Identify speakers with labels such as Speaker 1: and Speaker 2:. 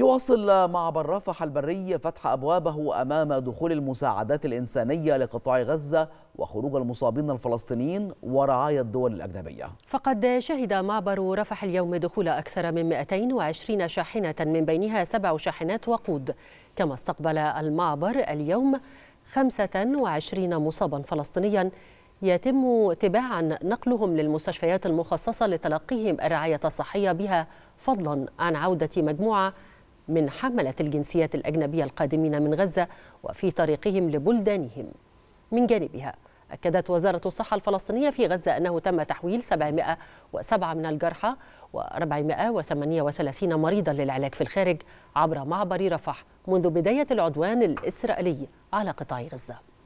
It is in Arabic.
Speaker 1: يواصل معبر رفح البري فتح أبوابه أمام دخول المساعدات الإنسانية لقطاع غزة وخروج المصابين الفلسطينيين ورعاية الدول الأجنبية
Speaker 2: فقد شهد معبر رفح اليوم دخول أكثر من 220 شاحنة من بينها سبع شاحنات وقود كما استقبل المعبر اليوم 25 مصابا فلسطينيا يتم تباعا نقلهم للمستشفيات المخصصة لتلقيهم الرعاية الصحية بها فضلا عن عودة مجموعة من حملة الجنسيات الأجنبية القادمين من غزة وفي طريقهم لبلدانهم من جانبها أكدت وزارة الصحة الفلسطينية في غزة أنه تم تحويل 707 من الجرحى و438 مريضا للعلاج في الخارج عبر معبر رفح منذ بداية العدوان الإسرائيلي على قطاع غزة